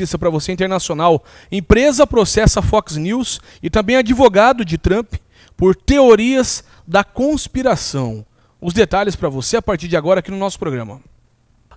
notícia para você internacional. Empresa processa Fox News e também advogado de Trump por teorias da conspiração. Os detalhes para você a partir de agora aqui no nosso programa.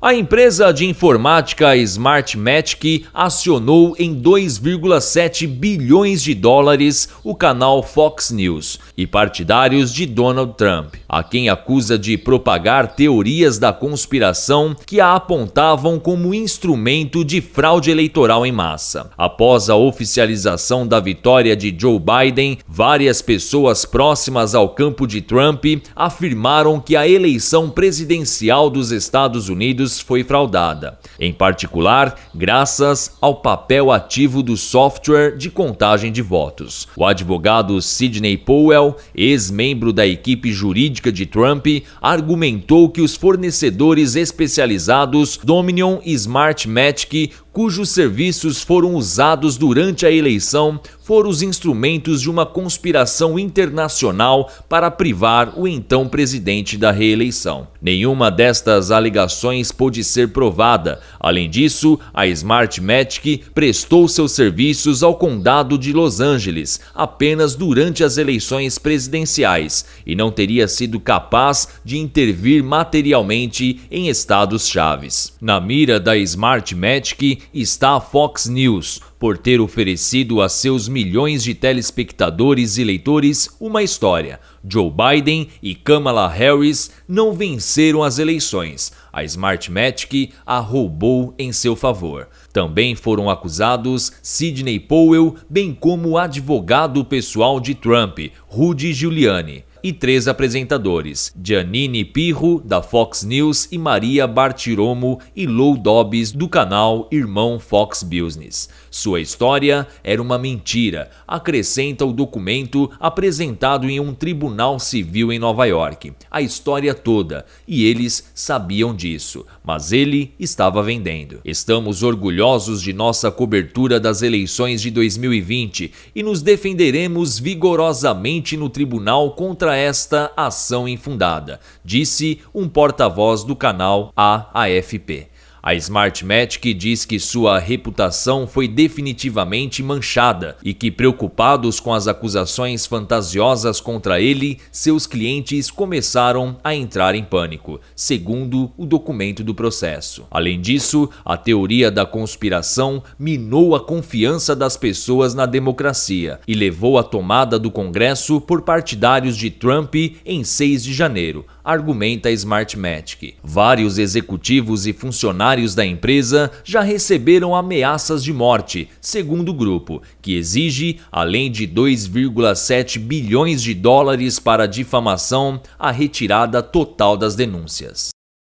A empresa de informática Smartmatic acionou em 2,7 bilhões de dólares o canal Fox News e partidários de Donald Trump, a quem acusa de propagar teorias da conspiração que a apontavam como instrumento de fraude eleitoral em massa. Após a oficialização da vitória de Joe Biden, várias pessoas próximas ao campo de Trump afirmaram que a eleição presidencial dos Estados Unidos foi fraudada, em particular graças ao papel ativo do software de contagem de votos. O advogado Sidney Powell, ex-membro da equipe jurídica de Trump, argumentou que os fornecedores especializados Dominion e Smart cujos serviços foram usados durante a eleição, foram os instrumentos de uma conspiração internacional para privar o então presidente da reeleição. Nenhuma destas alegações pôde ser provada. Além disso, a Smartmatic prestou seus serviços ao condado de Los Angeles apenas durante as eleições presidenciais e não teria sido capaz de intervir materialmente em estados chaves. Na mira da Smartmatic está a Fox News, por ter oferecido a seus milhões de telespectadores e leitores uma história. Joe Biden e Kamala Harris não venceram as eleições. A Smartmatic a roubou em seu favor. Também foram acusados Sidney Powell, bem como o advogado pessoal de Trump, Rudy Giuliani e três apresentadores: Giannini Pirro, da Fox News, e Maria Bartiromo e Lou Dobbs, do canal Irmão Fox Business. Sua história era uma mentira, acrescenta o documento apresentado em um tribunal civil em Nova York. A história toda, e eles sabiam disso, mas ele estava vendendo. Estamos orgulhosos de nossa cobertura das eleições de 2020 e nos defenderemos vigorosamente no tribunal contra esta ação infundada, disse um porta-voz do canal AAFP. A Smartmatic diz que sua reputação foi definitivamente manchada e que, preocupados com as acusações fantasiosas contra ele, seus clientes começaram a entrar em pânico, segundo o documento do processo. Além disso, a teoria da conspiração minou a confiança das pessoas na democracia e levou à tomada do Congresso por partidários de Trump em 6 de janeiro, argumenta a Smartmatic. Vários executivos e funcionários funcionários da empresa já receberam ameaças de morte, segundo o grupo, que exige, além de 2,7 bilhões de dólares para difamação, a retirada total das denúncias.